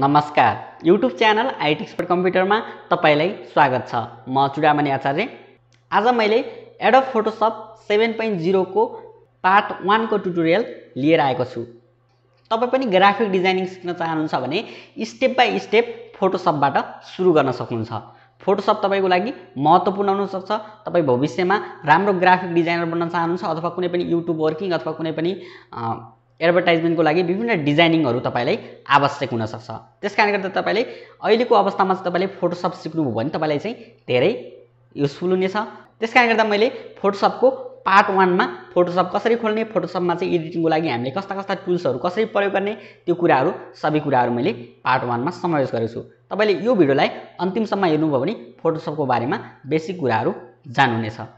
नमस्कार YouTube channel IT expert कम्प्युटरमा तपाईँलाई स्वागत छ म चुडामणि आचार्य आज मैले एडप फोटोसप सेभेन पोइन्ट जिरोको पार्ट वानको ट्युटोरियल लिएर आएको छु तपाईँ पनि ग्राफिक डिजाइनिङ सिक्न चाहनुहुन्छ भने स्टेप बाई स्टेप फोटोसपबाट सुरु गर्न सक्नुहुन्छ फोटोसप तपाईँको लागि महत्त्वपूर्ण हुनसक्छ तपाईँ भविष्यमा राम्रो ग्राफिक डिजाइनर बन्न चाहनुहुन्छ अथवा कुनै पनि युट्युब वर्किङ अथवा कुनै पनि एडभर्टाइजमेन्टको लागि विभिन्न डिजाइनिङहरू तपाईँलाई आवश्यक हुनसक्छ त्यस कारणले गर्दा तपाईँले अहिलेको अवस्थामा चाहिँ तपाईँले फोटोसप सिक्नुभयो भने तपाईँलाई चाहिँ धेरै युजफुल हुनेछ त्यस कारणले गर्दा मैले फोटोसपको पार्ट वानमा फोटोसप कसरी खोल्ने फोटोसपमा चाहिँ एडिटिङको लागि हामीले कस्ता कस्ता टुल्सहरू कसरी प्रयोग गर्ने त्यो कुराहरू सबै कुराहरू मैले पार्ट वानमा समावेश गरेको छु तपाईँले यो भिडियोलाई अन्तिमसम्म हेर्नुभयो भने फोटोसपको बारेमा बेसिक कुराहरू जान्नुहुनेछ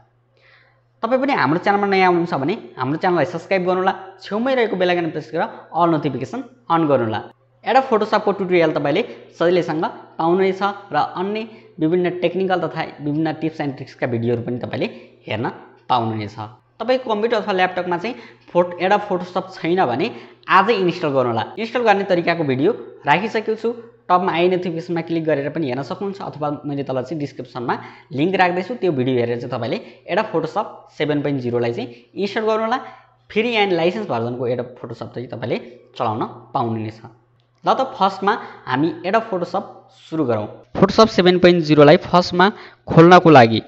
तपाईँ पनि हाम्रो च्यानलमा नयाँ आउनुहुन्छ भने हाम्रो च्यानललाई सब्सक्राइब गर्नुहोला छेउमै रहेको बेलायकन प्रेस गरेर अल नोटिफिकेसन अन गर्नुहोला एउटा फोटोसपको टुटोरियल तपाईँले सजिलैसँग पाउनेछ र अन्य विभिन्न टेक्निकल तथा विभिन्न टिप्स एन्ड ट्रिक्सका भिडियोहरू पनि तपाईँले हेर्न पाउनुहुनेछ तपाईँको कम्प्युटर अथवा ल्यापटपमा चाहिँ फोटो एउटा फोटोसप छैन भने आजै इन्स्टल गर्नु होला इन्स्टल गर्ने तरिकाको भिडियो राखिसकेको छु टपमा आई नोटिफिकेसनमा क्लिक गरेर पनि हेर्न सक्नुहुन्छ अथवा मैले तल चाहिँ डिस्क्रिप्सनमा लिङ्क राख्दैछु त्यो भिडियो हेरेर चाहिँ तपाईँले एउटा फोटोसप सेभेन पोइन्ट जिरोलाई चाहिँ इन्स्टल गर्नुहोला फेरि एन्ड लाइसेन्स भर्जनको एउटा फोटोसप चाहिँ तपाईँले चलाउन पाउनु नै छ ल त फर्स्टमा हामी एउटा फोटोसप सुरु गरौँ फोटोसप सेभेन पोइन्ट जिरोलाई फर्स्टमा खोल्नको लागि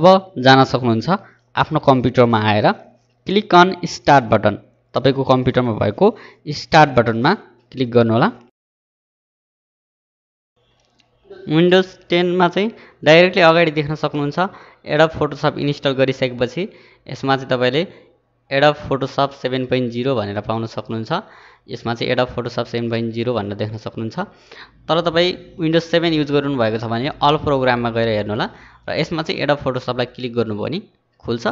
अब जान सक्नुहुन्छ आफ्नो कम्प्युटरमा आएर क्लिक अन स्टार्ट बटन तपाईँको कम्प्युटरमा भएको स्टार्ट बटनमा क्लिक गर्नुहोला विन्डोज टेनमा चाहिँ डाइरेक्टली अगाडि देख्न सक्नुहुन्छ एडप फोटोसप इन्स्टल गरिसकेपछि यसमा चाहिँ तपाईँले Adobe Photoshop seven point zero भनेर पाउन सक्नुहुन्छ यसमा चाहिँ Adobe Photoshop seven point zero भनेर देख्न सक्नुहुन्छ तर तपाईँ विन्डोज सेभेन युज गर्नुभएको छ भने अल प्रोग्राममा गएर हेर्नुहोला र यसमा चाहिँ एडप फोटोसपलाई क्लिक गर्नुभयो भने खुल्छ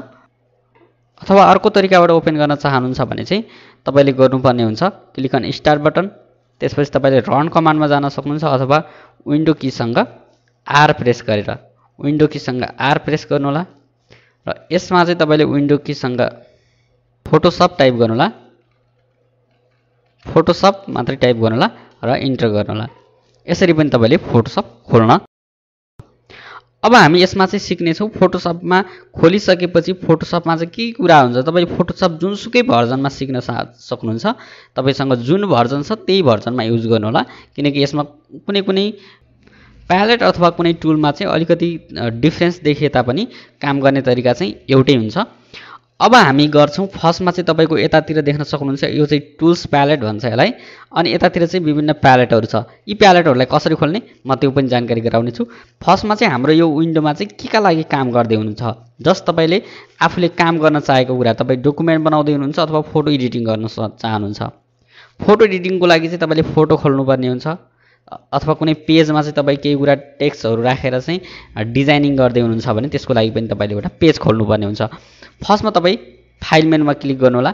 अथवा अर्को तरिकाबाट ओपन गर्न चाहनुहुन्छ भने चाहिँ तपाईँले गर्नुपर्ने हुन्छ क्लिक अन स्टार बटन त्यसपछि तपाईँले रन कमान्डमा जान सक्नुहुन्छ अथवा विन्डो किसँग आर प्रेस गरेर विन्डो किसँग आर प्रेस गर्नु होला र यसमा चाहिँ तपाईँले विन्डो किसँग फोटोसप टाइप गर्नुहोला फोटोसप मात्रै टाइप गर्नुहोला र इन्टर गर्नुहोला यसरी पनि तपाईँले फोटोसप खोल्न अब हामी यसमा चाहिँ सिक्नेछौँ फोटोसपमा खोलिसकेपछि फोटोसपमा चाहिँ के कुरा हुन्छ तपाईँ फोटोसप जुनसुकै भर्जनमा सिक्न सा सक्नुहुन्छ तपाईँसँग जुन भर्जन छ त्यही भर्जनमा युज गर्नु होला किनकि यसमा कुनै कुनै प्यालेट अथवा कुनै टुलमा चाहिँ अलिकति डिफ्रेन्स देखिए तापनि काम गर्ने तरिका चाहिँ एउटै हुन्छ अब हामी गर्छौँ फर्स्टमा चाहिँ तपाईँको यतातिर देख्न सक्नुहुन्छ यो चाहिँ टुल्स प्यालेट भन्छ यसलाई अनि यतातिर चाहिँ विभिन्न प्यालेटहरू छ यी प्यालेटहरूलाई कसरी खोल्ने म त्यो पनि जानकारी गराउने छु फर्स्टमा चाहिँ हाम्रो यो विन्डोमा चाहिँ के का लागि काम गर्दै हुनुहुन्छ जस्ट तपाईँले आफूले काम गर्न चाहेको कुरा तपाईँ डकुमेन्ट बनाउँदै हुनुहुन्छ अथवा फोटो एडिटिङ गर्न चाहनुहुन्छ फोटो एडिटिङको लागि चाहिँ तपाईँले फोटो खोल्नुपर्ने हुन्छ अथवा कुनै पेजमा चाहिँ तपाईँ केही कुरा टेक्स्टहरू राखेर चाहिँ डिजाइनिङ गर्दै हुनुहुन्छ भने त्यसको लागि पनि तपाईँले एउटा पेज खोल्नुपर्ने हुन्छ फर्स्टमा तपाईँ फाइल मेनमा क्लिक गर्नुहोला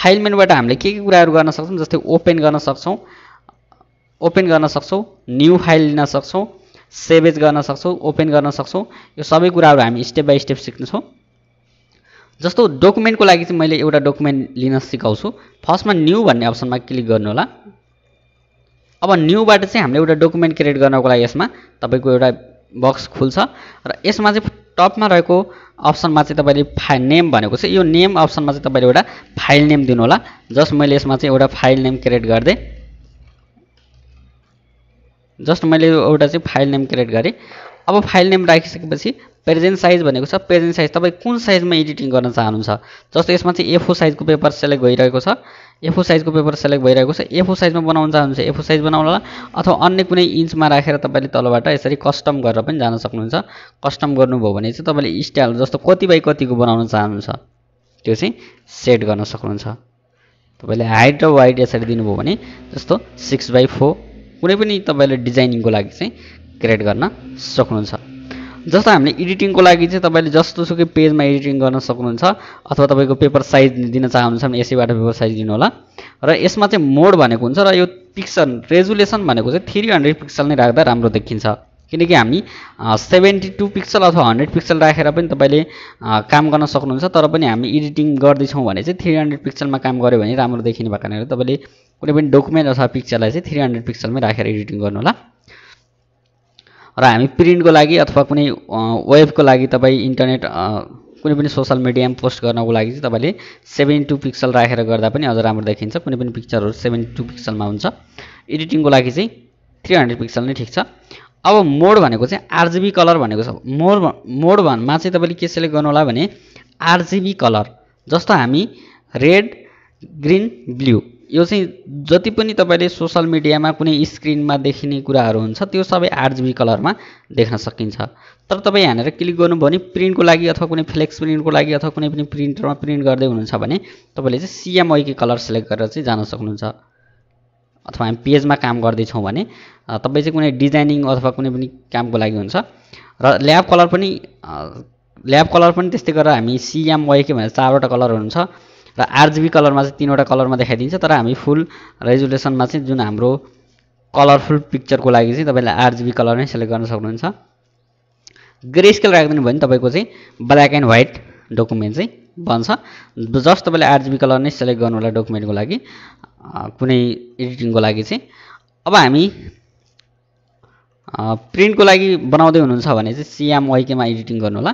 फाइल मेनबाट हामीले के के कुराहरू गर्न सक्छौँ जस्तै ओपन गर्न सक्छौँ ओपन गर्न सक्छौँ न्यु फाइल लिन सक्छौँ सेभेज गर्न सक्छौँ ओपन गर्न सक्छौँ यो सबै कुराहरू हामी स्टेप बाई स्टेप सिक्नेछौँ जस्तो डकुमेन्टको लागि चाहिँ मैले एउटा डकुमेन्ट लिन सिकाउँछु फर्स्टमा न्यू भन्ने अप्सनमा क्लिक गर्नु होला अब न्यू बा हमें एट डकुमेंट क्रिएट करना लागि यसमा तपाईँको बक्स खुल् र टप में टपमा में अप्सनमा नेम भनेको यो नेम अप्सन में तब फाइल नेम दिनु जस्ट मैं इसमें एट फाइल नेम क्रिएट कर दे जस्ट मैं एउटा फाइल नेम क्रिएट करें अब फाइल नेम राखी सके प्रेजेंट साइज प्रेजेंट साइज तब कुन साइज में एडिटिंग करना चाहूँ जस्ट इसमें ए साइज को पेपर सेलेक्ट भैर एफो साइजको पेपर सेलेक्ट भइरहेको छ एफो साइजमा बनाउन चाहनुहुन्छ एफो साइज होला अथवा अन्य कुनै इन्चमा राखेर तपाईँले तलबाट यसरी कस्टम गरेर पनि जान सक्नुहुन्छ कस्टम गर्नुभयो भने चाहिँ तपाईँले स्टाइल जस्तो कति बाई कतिको बनाउन चाहनुहुन्छ त्यो चाहिँ सेट गर्न सक्नुहुन्छ तपाईँले हाइट र वाइट यसरी दिनुभयो भने जस्तो सिक्स बाई फोर कुनै पनि तपाईँले डिजाइनिङको लागि चाहिँ क्रिएट गर्न सक्नुहुन्छ जस्तो हामीले एडिटिङको लागि चाहिँ तपाईँले जस्तोसुकै पेजमा एडिटिङ गर्न सक्नुहुन्छ अथवा तपाईँको पेपर साइज दिन चाहनुहुन्छ भने यसैबाट पेपर साइज दिनु होला र यसमा चाहिँ मोड भनेको हुन्छ र यो पिक्सल रेजुलेसन भनेको चाहिँ थ्री हन्ड्रेड पिक्सल नै राख्दा राम्रो देखिन्छ किनकि हामी सेभेन्टी टू पिक्सल अथवा हन्ड्रेड पिक्सल राखेर पनि तपाईँले काम गर्न सक्नुहुन्छ तर पनि हामी एडिटिङ गर्दैछौँ भने चाहिँ थ्री हन्ड्रेड पिक्सलमा काम गऱ्यो भने राम्रो देखिने भएको कारणले तपाईँले कुनै पनि डकुमेन्ट अथवा पिक्चरलाई चाहिँ थ्री हन्ड्रेड पिक्सलमै राखेर एडिटिङ गर्नु होला र हामी प्रिन्टको लागि अथवा कुनै वेबको लागि तपाईँ इन्टरनेट कुनै पनि सोसल मिडियामा पोस्ट गर्नको लागि चाहिँ तपाईँले सेभेन टू पिक्सल राखेर गर्दा पनि अझ राम्रो देखिन्छ कुनै पनि पिक्चरहरू सेभेन्टी टू पिक्सलमा हुन्छ एडिटिङको लागि चाहिँ थ्री हन्ड्रेड पिक्सल नै ठिक छ अब मोड भनेको चाहिँ आरजिबी कलर भनेको छ मोड मोड भनमा चाहिँ तपाईँले के सेलेक्ट गर्नु होला भने आरजिबी कलर जस्तो हामी रेड ग्रिन ब्लू यो चाहिँ जति पनि तपाईँले सोसल मिडियामा कुनै स्क्रिनमा देखिने कुराहरू हुन्छ त्यो सबै आरजिबी कलरमा देख्न सकिन्छ तर तपाईँ यहाँनिर क्लिक गर्नुभयो भने प्रिन्टको लागि अथवा कुनै फ्लेक्स प्रिन्टको लागि अथवा कुनै पनि प्रिन्टरमा प्रिन्ट गर्दै हुनुहुन्छ भने तपाईँले चाहिँ सिएमआईकी कलर सेलेक्ट गरेर चाहिँ जान सक्नुहुन्छ अथवा हामी पेजमा काम गर्दैछौँ भने तपाईँ चाहिँ कुनै डिजाइनिङ अथवा कुनै पनि कामको लागि हुन्छ र ल्याब कलर पनि ल्याब कलर पनि त्यस्तै गरेर हामी सिएमवाइके भनेर चारवटा कलर हुन्छ र आरजिबी कलरमा चाहिँ तिनवटा कलरमा देखाइदिन्छ तर हामी फुल रेजुलेसनमा चाहिँ जुन हाम्रो कलरफुल पिक्चरको लागि चाहिँ तपाईँले आरजिबी कलर नै सेलेक्ट गर्न सक्नुहुन्छ ग्रे स्केल राखिदिनु भयो भने तपाईँको चाहिँ ब्ल्याक एन्ड व्हाइट डकुमेन्ट चाहिँ बन्छ जस्ट तपाईँले आरजिबी कलर नै सेलेक्ट गर्नु होला डकुमेन्टको लागि कुनै एडिटिङको लागि चाहिँ अब हामी प्रिन्टको लागि बनाउँदै हुनुहुन्छ भने चाहिँ सिएमवाइकेमा एडिटिङ गर्नु होला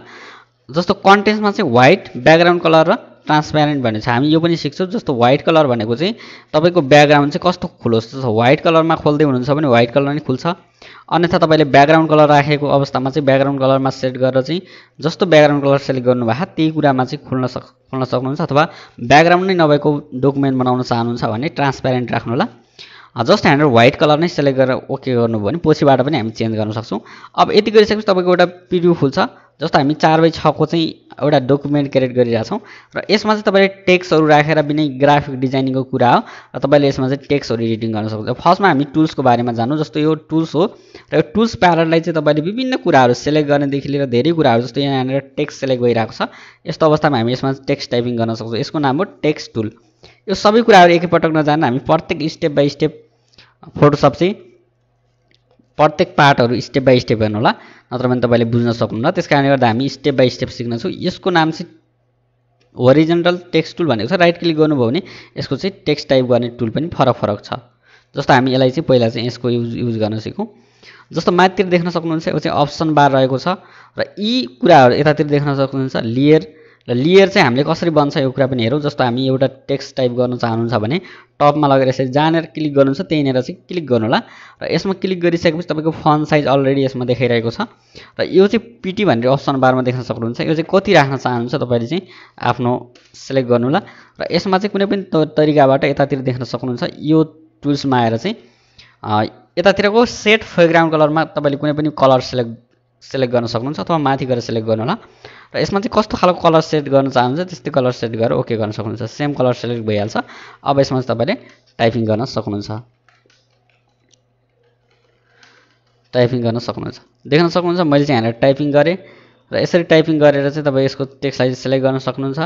जस्तो कन्टेन्समा चाहिँ व्हाइट ब्याकग्राउन्ड कलर र ट्रान्सप्यारेन्ट भनेपछि हामी यो पनि सिक्छौँ जस्तो व्हाइट कलर भनेको चाहिँ तपाईँको ब्याकग्राउन्ड चाहिँ कस्तो खुलोस् जस्तो व्हाइट कलरमा खोल्दै हुनुहुन्छ भने व्हाइट कलर नै खुल्छ अन्यथा तपाईँले ब्याकग्राउन्ड कलर राखेको अवस्थामा चाहिँ ब्याकग्राउन्ड कलरमा सेट गरेर चाहिँ जस्तो ब्याकग्राउन्ड कलर सेलेक्ट गर्नुभएको त्यही कुरामा चाहिँ खुल्न सक खोल्न सक्नुहुन्छ अथवा ब्याकग्राउन्ड नै नभएको डकुमेन्ट बनाउन चाहनुहुन्छ भने ट्रान्सप्यारेन्ट राख्नु होला जस्ट हामीले व्हाइट कलर नै सेलेक्ट गरेर ओके गर्नुभयो भने पछिबाट पनि हामी चेन्ज गर्न सक्छौँ अब यति गरिसकेपछि तपाईँको एउटा पिडिओ खुल्छ जस्तो हामी चार बाई छको चाहिँ एउटा डकुमेन्ट क्रिएट गरिरहेछौँ र यसमा चाहिँ तपाईँले टेक्स्टहरू राखेर पनि ग्राफिक डिजाइनिङको कुरा हो र तपाईँले यसमा चाहिँ टेक्स्टहरू एडिटिङ गर्न सक्नुहुन्छ फर्स्टमा हामी टुल्सको बारेमा जानु जस्तो यो टुल्स हो र यो टुल्स प्यारलाई चाहिँ तपाईँले विभिन्न कुराहरू सेलेक्ट गर्नेदेखि लिएर धेरै कुराहरू जस्तो यहाँनिर टेक्स्ट सेलेक्ट गरिरहेको छ यस्तो अवस्थामा हामी यसमा टेक्स्ट टाइपिङ गर्न सक्छौँ यसको नाम हो टेक्स्ट टुल यो सबै कुराहरू एकैपटक नजान हामी प्रत्येक स्टेप बाई स्टेप फोटोसप चाहिँ प्रत्येक पार्टर स्टेप बाई स्टेप होगा नत्र भने तपाईँले बुझ्न सकूँ त्यस कारणले स्टेप बाई स्टेप सिक्नेछौँ इसको नाम से ओरिजिनल टेक्स्ट टुल बने राइट क्लिक करूँ इसको टेक्स्ट टाइप करने टूल फरक फरक छ हम इस पैला इसको यूज यूज कर युज युज गर्न देखना सकूँ अप्सन बार रखे री र ये देखना सकूँ लेयर र लेयर चाहिँ हामीले कसरी बन्छ यो कुरा पनि हेरौँ जस्तो हामी एउटा टेक्स्ट टाइप गर्न चाहनुहुन्छ भने टपमा लगेर यसरी जहाँनिर क्लिक गर्नुहुन्छ छ त्यहीँनिर चाहिँ क्लिक गर्नु होला र यसमा क्लिक गरिसकेपछि तपाईँको फन साइज अलरेडी यसमा देखाइरहेको छ र यो चाहिँ पिटी भनेर अप्सन बारमा देख्न सक्नुहुन्छ यो चाहिँ कति राख्न चाहनुहुन्छ तपाईँले चाहिँ आफ्नो सेलेक्ट गर्नु होला र यसमा चाहिँ कुनै पनि तरिकाबाट यतातिर देख्न सक्नुहुन्छ यो टुल्समा आएर चाहिँ यतातिरको सेट फोरग्राउन्ड कलरमा तपाईँले कुनै पनि कलर सेलेक्ट सेलेक्ट गर्न सक्नुहुन्छ अथवा माथि गएर सेलेक्ट गर्नु होला र यसमा चाहिँ कस्तो खालको कलर सेट गर्न चाहनुहुन्छ त्यस्तै कलर सेट गरेर ओके गर्न सक्नुहुन्छ सेम कलर सेलेक्ट भइहाल्छ अब यसमा चाहिँ तपाईँले टाइपिङ गर्न सक्नुहुन्छ टाइपिङ गर्न सक्नुहुन्छ देख्न सक्नुहुन्छ मैले चाहिँ यहाँनिर टाइपिङ गरेँ र यसरी टाइपिङ गरेर चाहिँ तपाईँ यसको टेक्स्ट साइज सेलेक्ट गर्न सक्नुहुन्छ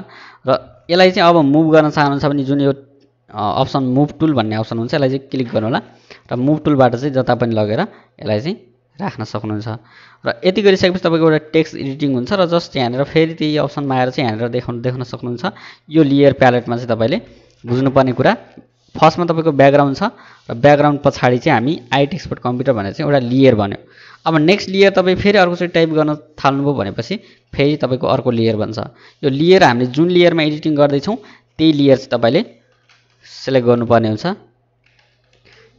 र यसलाई चाहिँ अब मुभ गर्न चाहनुहुन्छ भने जुन यो अप्सन मुभ टुल भन्ने अप्सन हुन्छ यसलाई चाहिँ क्लिक गर्नु होला र मुभ टुलबाट चाहिँ जता पनि लगेर यसलाई चाहिँ राख्न सक्नुहुन्छ र यति गरिसकेपछि तपाईँको एउटा टेक्स्ट एडिटिङ हुन्छ र जस्ट यहाँनिर फेरि त्यही अप्सनमा आएर चाहिँ यहाँनिर देखाउनु देख्न सक्नुहुन्छ यो लेयर प्यालेटमा चाहिँ तपाईँले बुझ्नुपर्ने कुरा फर्स्टमा तपाईँको ब्याकग्राउन्ड छ र ब्याकग्राउन्ड पछाडि चाहिँ हामी आइट एक्सपर्ट कम्प्युटर भनेर चाहिँ एउटा लेयर भन्यो अब नेक्स्ट लेयर तपाईँ फेरि अर्को चाहिँ टाइप गर्न थाल्नुभयो भनेपछि फेरि तपाईँको अर्को लेयर बन्छ यो लेयर हामीले जुन लेयरमा एडिटिङ गर्दैछौँ त्यही लेयर चाहिँ तपाईँले सेलेक्ट गर्नुपर्ने हुन्छ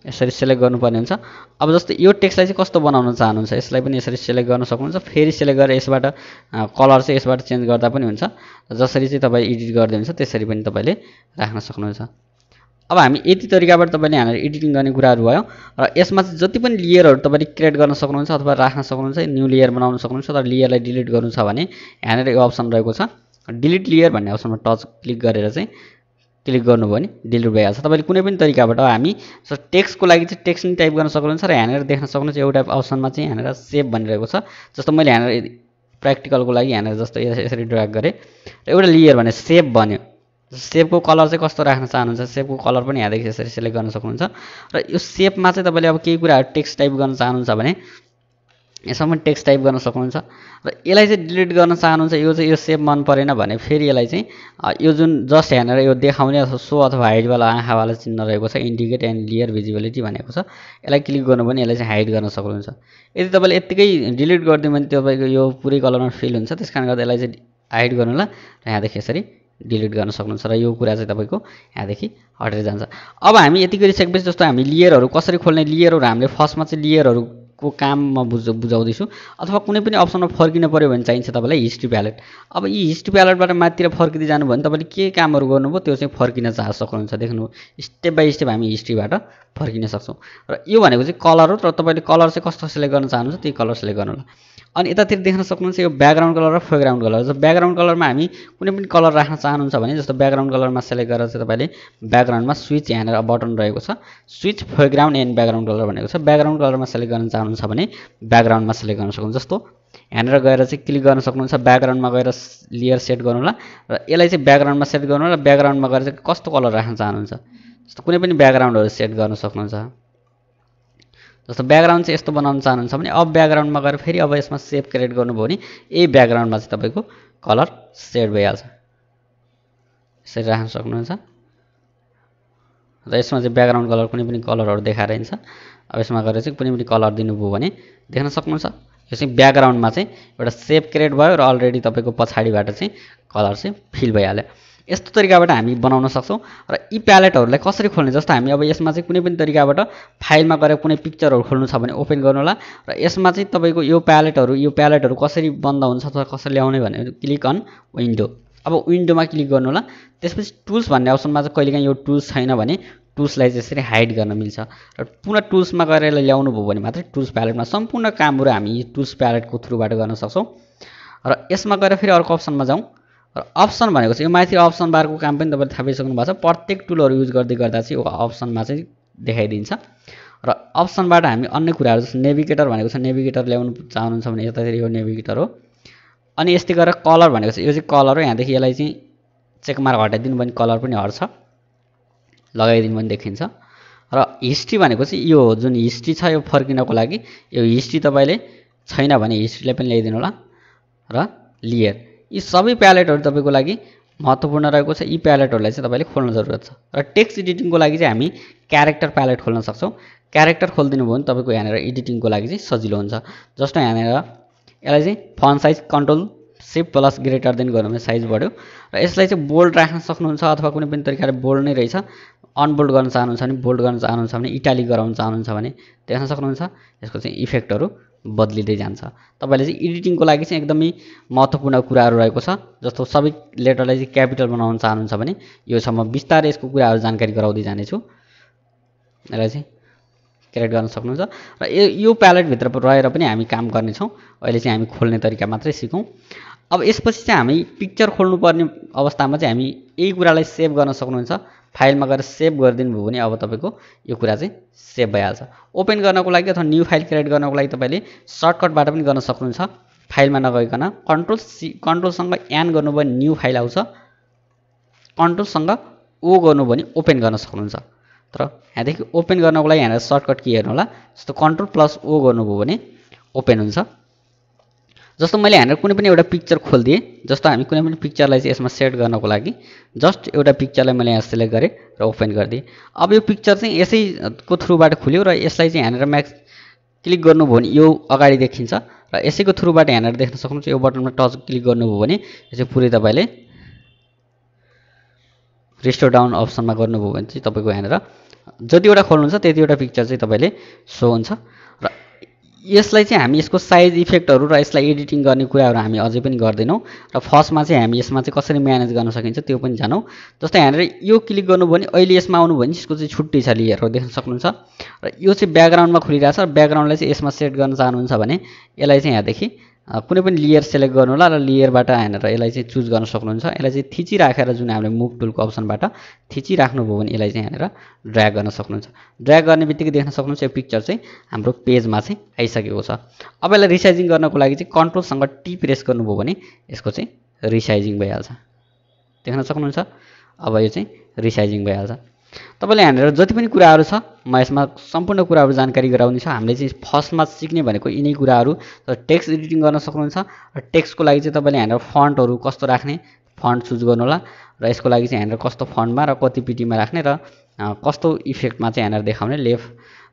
यसरी सेलेक्ट गर्नुपर्ने हुन्छ अब जस्तो यो टेक्स्टलाई चाहिँ कस्तो बनाउन चाहनुहुन्छ यसलाई पनि यसरी सेलेक्ट गर्न सक्नुहुन्छ फेरि सेलेक्ट गरेर यसबाट कलर चाहिँ यसबाट चेन्ज गर्दा पनि हुन्छ जसरी चाहिँ तपाईँ एडिट गर्दै हुन्छ त्यसरी पनि तपाईँले राख्न सक्नुहुन्छ अब हामी यति तरिकाबाट तपाईँले हामीले एडिटिङ गर्ने कुराहरू भयो र यसमा चाहिँ जति पनि लेयरहरू तपाईँले क्रिएट गर्न सक्नुहुन्छ अथवा राख्न सक्नुहुन्छ न्यू लेयर बनाउन सक्नुहुन्छ तर लेयरलाई डिलिट गर्नु छ भने यहाँनिर यो अप्सन रहेको छ डिलिट लेयर भन्ने अप्सनमा टच क्लिक गरेर चाहिँ क्लिक गर्नुभयो भने डिलिट भइहाल्छ तपाईँले कुनै पनि तरिकाबाट हामी सो टेक्स्टको लागि चाहिँ टेक्स्ट पनि टाइप गर्न सक्नुहुन्छ र यहाँनिर देख्न सक्नुहुन्छ एउटा अप्सनमा चाहिँ यहाँनिर सेभ भनिरहेको छ जस्तो मैले यहाँनिर प्र्याक्टिकलको लागि यहाँनिर जस्तो यसरी ड्राग गरेँ र एउटा लियर भने सेप भन्यो सेपको कलर चाहिँ कस्तो राख्न चाहनुहुन्छ सेपको कलर पनि यहाँदेखि यसरी सेलेक्ट गर्न सक्नुहुन्छ र यो सेपमा चाहिँ तपाईँले अब केही कुराहरू टेक्स्ट टाइप गर्न चाहनुहुन्छ भने यसमा पनि टेक्स्ट टाइप गर्न सक्नुहुन्छ र यसलाई चाहिँ डिलिट गर्न चाहनुहुन्छ यो चाहिँ यो सेप मन परेन भने फेरि यसलाई चाहिँ यो जुन जस्ट हेरेर यो देखाउने अथवा सो अथवा हाइटवाला आँखावाला चिन्ह रहेको छ इन्डिकेट एन्ड लियर भिजिबिलिटी भनेको छ यसलाई क्लिक गर्नु पनि यसलाई चाहिँ हाइड गर्न सक्नुहुन्छ यदि तपाईँले यत्तिकै डिलिट गरिदियो भने तपाईँको यो पुरै कलरमा फिल हुन्छ त्यस कारण गर्दा यसलाई चाहिँ हाइड गर्नुलाई र यहाँदेखि यसरी डिलिट गर्न सक्नुहुन्छ र यो कुरा चाहिँ तपाईँको यहाँदेखि हटेर जान्छ अब हामी यति गरिसकेपछि जस्तो हामी लियरहरू कसरी खोल्ने लियरहरू हामीले फर्स्टमा चाहिँ लियरहरू को काम म बुझ बुझाउँदैछु अथवा कुनै पनि अप्सनमा फर्किनु पऱ्यो भने चाहिन्छ तपाईँलाई हिस्ट्री प्यालेट अब यी हिस्ट्री प्यालेटबाट माथितिर फर्किँदै जानुभयो भने तपाईँले के कामहरू गर्नुभयो त्यो चाहिँ फर्किन चाह सक्नुहुन्छ देख्नु स्टेप बाई स्टेप हामी हिस्ट्रीबाट फर्किन सक्छौँ र यो भनेको चाहिँ कलर हो र तपाईँले कलर चाहिँ कस्तो सेलेक्ट गर्न चाहनुहुन्छ त्यही कलर सेलेक्ट गर्नु होला अनि यतातिर देख्न सक्नुहुन्छ यो ब्याकग्राउन्ड कलर र फोरग्राउन्ड कलर जस्तो ब्याकग्राउन्ड कलरमा हामी कुनै पनि कलर राख्न चाहनुहुन्छ भने जस्तो ब्याकग्राउन्ड कलरमा सेलेक्ट गरेर चाहिँ तपाईँले ब्याकग्राउन्डमा स्विच यहाँनिर बटन रहेको छ switch foreground and background colour भनेको छ ब्याकग्राउन्ड कलरमा सेलेक्ट गर्न चाहनुहुन्छ भने ब्याकग्राउन्डमा सेलेक्ट गर्न सक्नुहुन्छ जस्तो यहाँनिर गएर चाहिँ क्लिक गर्न सक्नुहुन्छ ब्याकग्राउन्डमा गएर लेयर सेट गर्नुहोला र यसलाई चाहिँ ब्याकग्राउन्डमा सेट गर्नु र ब्याकग्राउन्डमा गएर चाहिँ कस्तो कलर राख्न चाहनुहुन्छ जस्तो कुनै पनि ब्याकग्राउन्डहरू सेट गर्न सक्नुहुन्छ जस्तो ब्याकग्राउन्ड चाहिँ यस्तो बनाउन चाहनुहुन्छ भने अब ब्याकग्राउन्डमा गएर फेरि अब यसमा सेप क्रिएट गर्नुभयो भने यही ब्याकग्राउन्डमा चाहिँ तपाईँको कलर सेड भइहाल्छ यसरी राख्न सक्नुहुन्छ र यसमा चाहिँ ब्याकग्राउन्ड कलर कुनै पनि कलरहरू देखाइरहन्छ अब यसमा गएर चाहिँ कुनै पनि कलर दिनुभयो भने देख्न सक्नुहुन्छ यो चाहिँ ब्याकग्राउन्डमा चाहिँ एउटा सेप क्रिएट भयो र अलरेडी तपाईँको पछाडिबाट चाहिँ कलर चाहिँ फिल भइहाल्यो यस्तो तरिकाबाट हामी बनाउन सक्छौँ र यी प्यालेटहरूलाई कसरी खोल्ने जस्तो हामी अब यसमा चाहिँ कुनै पनि तरिकाबाट फाइलमा गएर कुनै पिक्चरहरू खोल्नु छ भने ओपन गर्नुहोला र यसमा चाहिँ तपाईँको यो प्यालेटहरू यो प्यालेटहरू कसरी बन्द हुन्छ अथवा कसरी ल्याउने भने क्लिक अन विन्डो अब विन्डोमा क्लिक गर्नुहोला त्यसपछि टुल्स भन्ने अप्सनमा चाहिँ कहिलेकाहीँ यो टुल्स छैन भने टुल्सलाई चाहिँ यसरी हाइड गर्न मिल्छ र पुनः टुल्समा गएर ल्याउनु भयो भने मात्रै टुल्स प्यालेटमा सम्पूर्ण कामहरू हामी टुल्स प्यालेटको थ्रुबाट गर्न सक्छौँ र यसमा गएर फेरि अर्को अप्सनमा जाउँ र अप्सन भनेको चाहिँ यो माथि अप्सन बारको काम पनि तपाईँले थाहा पाइसक्नु भएको छ प्रत्येक टुलहरू युज गर्दै गर्दा चाहिँ यो अप्सनमा चाहिँ देखाइदिन्छ र अप्सनबाट हामी अन्य कुराहरू जस्तो नेभिगेटर भनेको छ नेभिगेटर ल्याउनु चाहनुहुन्छ भने यतातिर यो नेभिगेटर हो अनि यस्तै गरेर कलर भनेको चाहिँ यो चाहिँ कलर हो यहाँदेखि यसलाई चाहिँ चेकमार्क हटाइदिनु भने कलर पनि हट्छ लगाइदिनु भने देखिन्छ र हिस्ट्री भनेको चाहिँ यो जुन हिस्ट्री छ यो फर्किनको लागि यो हिस्ट्री तपाईँले छैन भने हिस्ट्रीलाई पनि ल्याइदिनु होला र लियर यी सबै प्यालेटहरू तपाईँको लागि महत्त्वपूर्ण रहेको छ यी प्यालेटहरूलाई चाहिँ तपाईँले खोल्न जरुरत छ र टेक्स्ट एडिटिङको लागि चाहिँ हामी क्यारेक्टर प्यालेट खोल्न सक्छौँ क्यारेक्टर खोलिदिनु भयो भने तपाईँको यहाँनिर एडिटिङको लागि चाहिँ सजिलो हुन्छ जस्तो यहाँनिर यसलाई चाहिँ font size control shift plus greater than गर्नु भने साइज बढ्यो र यसलाई चाहिँ बोल्ड राख्न सक्नुहुन्छ अथवा कुनै पनि तरिकाले बोल्ड नै रहेछ अनबोल्ड गर्न चाहनुहुन्छ भने बोल्ड गर्न चाहनुहुन्छ भने इटाली गराउन चाहनुहुन्छ भने देख्न सक्नुहुन्छ यसको चाहिँ इफेक्टहरू बद्लिँदै जान्छ तपाईँले चाहिँ एडिटिङको लागि चाहिँ एकदमै महत्त्वपूर्ण कुराहरू रहेको छ जस्तो सबै लेटरलाई चाहिँ क्यापिटल बनाउन चाहनुहुन्छ भने योसम्म बिस्तारै यसको कुराहरू जानकारी गराउँदै जानेछु यसलाई चाहिँ क्रिएट गर्न सक्नुहुन्छ र यो प्यालेटभित्र रहेर पनि हामी काम गर्नेछौँ अहिले चाहिँ हामी खोल्ने तरिका मात्रै सिकौँ अब यसपछि चाहिँ हामी पिक्चर खोल्नुपर्ने अवस्थामा चाहिँ हामी यही कुरालाई सेभ गर्न सक्नुहुन्छ फाइलमा गएर सेभ गरिदिनु भयो भने अब तपाईँको यो कुरा चाहिँ सेभ भइहाल्छ ओपन गर्नको लागि अथवा न्यू फाइल क्रिएट गर्नको लागि तपाईँले सर्टकटबाट पनि गर्न सक्नुहुन्छ फाइलमा नगइकन कन्ट्रोल सी कन्ट्रोलसँग एन गर्नुभयो भने न्यू फाइल आउँछ कन्ट्रोलसँग ओ गर्नु भने ओपन गर्न सक्नुहुन्छ तर यहाँदेखि ओपन गर्नको लागि यहाँनिर सर्टकट के हेर्नु होला जस्तो कन्ट्रोल प्लस ओ गर्नुभयो भने ओपन हुन्छ जस्तो मैले हानेर कुनै पनि एउटा पिक्चर खोलिदिएँ जस्तो हामी कुनै पनि पिक्चरलाई चाहिँ यसमा सेट गर्नको लागि जस्ट एउटा पिक्चरलाई मैले यहाँ सेलेक्ट गरेँ र ओपन गरिदिएँ अब यो पिक्चर चाहिँ यसैको थ्रुबाट खुल्यो र यसलाई चाहिँ हानेर म्याक्स क्लिक गर्नुभयो भने यो अगाडि देखिन्छ र यसैको थ्रुबाट हेरेर देख्न सक्नुहुन्छ यो बटनमा टच क्लिक गर्नुभयो भने यो चाहिँ पुरै तपाईँले रिस्टोर डाउन अप्सनमा गर्नुभयो भने चाहिँ तपाईँको यहाँनिर जतिवटा खोल्नुहुन्छ त्यतिवटा पिक्चर चाहिँ तपाईँले सो हुन्छ यसलाई चाहिँ हामी यसको साइज इफेक्टहरू र यसलाई एडिटिङ गर्ने कुराहरू हामी अझै पनि गर्दैनौँ र फर्स्टमा चाहिँ हामी यसमा चाहिँ कसरी म्यानेज गर्न सकिन्छ त्यो पनि जानौँ जस्तै यहाँनिर यो क्लिक गर्नुभयो भने अहिले यसमा आउनु भने यसको चाहिँ छुट्टी छ लिएर देख्न सक्नुहुन्छ र यो चाहिँ ब्याकग्राउन्डमा खुलिरहेको छ र ब्याकग्राउन्डलाई चाहिँ यसमा सेट गर्न चाहनुहुन्छ भने यसलाई चाहिँ यहाँदेखि कुनै पनि लेयर सेलेक्ट गर्नु होला र लेयरबाट आएर यसलाई चाहिँ चुज गर्न सक्नुहुन्छ यसलाई चाहिँ थिचिराखेर जुन हामीले मुभ टुलको अप्सनबाट थिचिराख्नुभयो भने यसलाई चाहिँ यहाँनिर ड्र्याग गर्न सक्नुहुन्छ ड्र्याग गर्ने बित्तिकै देख्न सक्नुहुन्छ यो पिक्चर चाहिँ हाम्रो पेजमा चाहिँ आइसकेको छ अब यसलाई रिसाइजिङ गर्नको लागि चाहिँ कन्ट्रोलसँग टी प्रेस गर्नुभयो भने यसको चाहिँ रिसाइजिङ भइहाल्छ देख्न सक्नुहुन्छ अब यो चाहिँ रिसाइजिङ भइहाल्छ तपाईँले यहाँनिर जति पनि कुराहरू छ म यसमा सम्पूर्ण कुराहरू जानकारी गराउने छ हामीले चाहिँ फर्स्टमा सिक्ने भनेको यिनै कुराहरू टेक्स्ट एडिटिङ गर्न सक्नुहुन्छ र टेक्स्टको लागि चाहिँ तपाईँले यहाँनिर फन्टहरू कस्तो राख्ने फन्ट चुज होला र यसको लागि चाहिँ यहाँनिर कस्तो फन्टमा र कति पिटीमा राख्ने र कस्तो इफेक्टमा चाहिँ यहाँनिर देखाउने लेफ्ट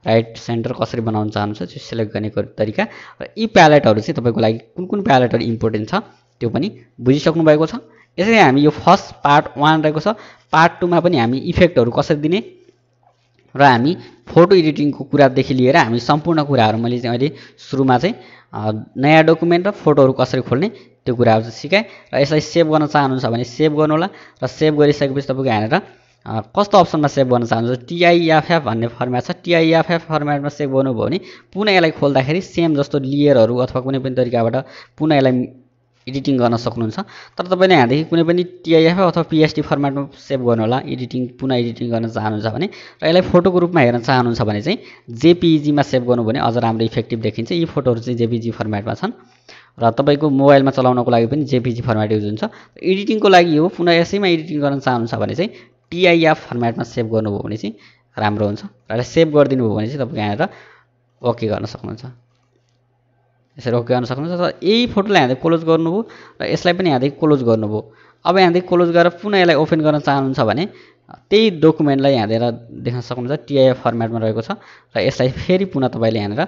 राइट सेन्टर कसरी बनाउन चाहनुहुन्छ त्यो सेलेक्ट गर्ने तरिका र यी प्यालेटहरू चाहिँ तपाईँको लागि कुन कुन प्यालेटहरू इम्पोर्टेन्ट छ त्यो पनि बुझिसक्नु भएको छ यसरी हामी यो फर्स्ट पार्ट वान रहेको छ पार्ट टूमा पनि हामी इफेक्टहरू कसरी दिने र हामी फोटो एडिटिङको कुरादेखि लिएर हामी सम्पूर्ण कुराहरू मैले चाहिँ अहिले सुरुमा चाहिँ नयाँ डकुमेन्ट र फोटोहरू कसरी खोल्ने त्यो कुराहरू चाहिँ सिकाएँ र यसलाई सेभ गर्न चाहनुहुन्छ भने सेभ गर्नु होला र सेभ गरिसकेपछि तपाईँको यहाँनिर कस्तो अप्सनमा सेभ गर्न चाहनुहुन्छ टिआइएफएफ भन्ने फर्मेट छ टिआइएफएफ फर्मेटमा सेभ गर्नुभयो भने पुनः यसलाई खोल्दाखेरि सेम जस्तो लियरहरू अथवा कुनै पनि तरिकाबाट पुनः यसलाई एडिटिङ गर्न सक्नुहुन्छ तर तपाईँले यहाँदेखि कुनै पनि टिआइएफ अथवा पिएचडी फर्मेटमा सेभ गर्नु होला एडिटिङ पुनः एडिटिङ गर्न चाहनुहुन्छ भने र यसलाई फोटोको रूपमा हेर्न चाहनुहुन्छ भने चाहिँ जेपिजीमा e सेभ गर्नु भने अझ राम्रो इफेक्टिभ देखिन्छ यी फोटोहरू चाहिँ जेपिजी फर्मेटमा e छन् र तपाईँको मोबाइलमा चलाउनको लागि पनि जेपिजी फर्मेट युज हुन्छ एडिटिङको लागि हो पुनः यसैमा एडिटिङ गर्न चाहनुहुन्छ भने चाहिँ टिआइएफ फर्मेटमा सेभ गर्नुभयो भने चाहिँ राम्रो हुन्छ र यसलाई सेभ गरिदिनु भयो भने चाहिँ तपाईँको यहाँनिर ओके गर्न सक्नुहुन्छ यसरी ओके गर्न सक्नुहुन्छ तर यही फोटोलाई यहाँदेखि क्लोज गर्नुभयो र यसलाई पनि यहाँदेखि क्लोज गर्नुभयो अब यहाँदेखि क्लोज गरेर पुनः यसलाई ओपन गर्न चाहनुहुन्छ भने त्यही डकुमेन्टलाई यहाँनिर देख्न सक्नुहुन्छ टिआइएफ फर्मेटमा रहेको छ र यसलाई फेरि पुनः तपाईँले यहाँनिर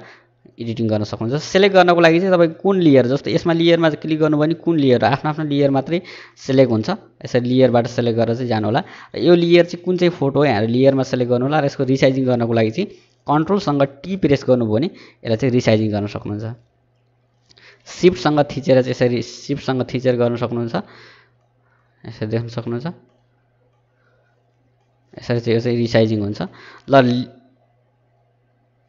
एडिटिङ गर्न सक्नुहुन्छ सेलेक्ट गर्नको लागि चाहिँ तपाईँ कुन लेयर जस्तो यसमा लेयरमा क्लिक गर्नुभयो भने कुन लेयर आफ्नो आफ्नो लेयर मात्रै सेलेक्ट हुन्छ यसरी लेयरबाट सेलेक्ट गरेर चाहिँ जानुहोला र यो लेयर चाहिँ कुन चाहिँ फोटो यहाँहरू लेयरमा सेलेक्ट गर्नुहोला र यसको रिसाइजिङ गर्नको लागि चाहिँ कन्ट्रोलसँग टी प्रेस गर्नुभयो भने यसलाई चाहिँ रिसाइजिङ गर्न सक्नुहुन्छ सिपसँग थिचेर चाहिँ यसरी सिपसँग थिचेर गर्नु सक्नुहुन्छ यसरी देख्न सक्नुहुन्छ यसरी चाहिँ यो चाहिँ रिसाइजिङ हुन्छ ल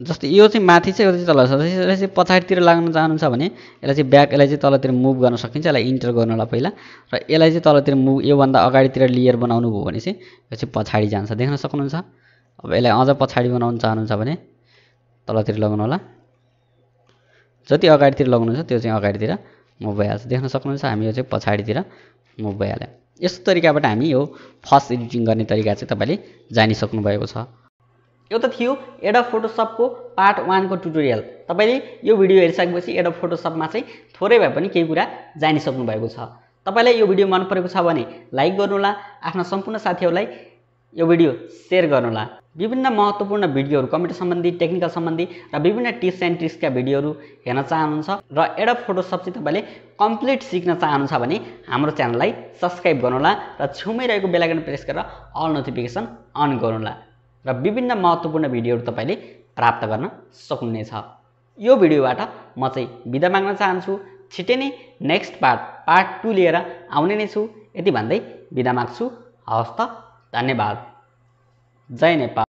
जस्तै यो चाहिँ माथि चाहिँ यो चाहिँ तल यसलाई चाहिँ पछाडितिर लाग्न चाहनुहुन्छ भने यसलाई चाहिँ ब्याक यसलाई चाहिँ तलतिर मुभ गर्न सकिन्छ यसलाई इन्टर गर्नलाई पहिला र यसलाई चाहिँ तलतिर मुभ योभन्दा अगाडितिर लेयर बनाउनु भयो भने चाहिँ यो चाहिँ पछाडि जान्छ देख्न सक्नुहुन्छ अब यसलाई अझ पछाडि बनाउन चाहनुहुन्छ भने तलतिर लगाउनु होला जति अगाडितिर लगाउनुहुन्छ त्यो चाहिँ अगाडितिर मुभ भइहाल्छ देख्न सक्नुहुन्छ हामी यो चाहिँ पछाडितिर मुभ भइहाल्यो यस्तो तरिकाबाट हामी यो फर्स्ट एडिटिङ गर्ने तरिका चाहिँ तपाईँले जानिसक्नु भएको छ यो त थियो एडा फोटोसपको पार्ट वानको ट्युटोरियल तपाईँले यो भिडियो हेरिसकेपछि एडा फोटोसपमा चाहिँ थोरै भए पनि केही कुरा जानिसक्नु भएको छ तपाईँलाई यो भिडियो मन परेको छ भने लाइक गर्नुहोला आफ्ना सम्पूर्ण साथीहरूलाई यो भिडियो सेयर गर्नुहोला विभिन्न महत्त्वपूर्ण भिडियोहरू कम्प्युटर सम्बन्धी टेक्निकल सम्बन्धी र विभिन्न टिप्स एन्ड ट्रिक्सका भिडियोहरू हेर्न चाहनुहुन्छ र एडप फोटोसप चाहिँ तपाईँले कम्प्लिट सिक्न चाहनुहुन्छ भने हाम्रो च्यानललाई सब्सक्राइब गर्नुहोला र छेउमै रहेको बेलायकन प्रेस गरेर अल नोटिफिकेसन अन गर्नुहोला र विभिन्न महत्त्वपूर्ण भिडियोहरू तपाईँले प्राप्त गर्न सक्नुहुनेछ यो भिडियोबाट म चाहिँ बिदा माग्न चाहन्छु छिटै नै नेक्स्ट पार्ट पार्ट टू लिएर आउने नै छु यति भन्दै बिदा माग्छु हवस् त धन्यवाद जय नेपाल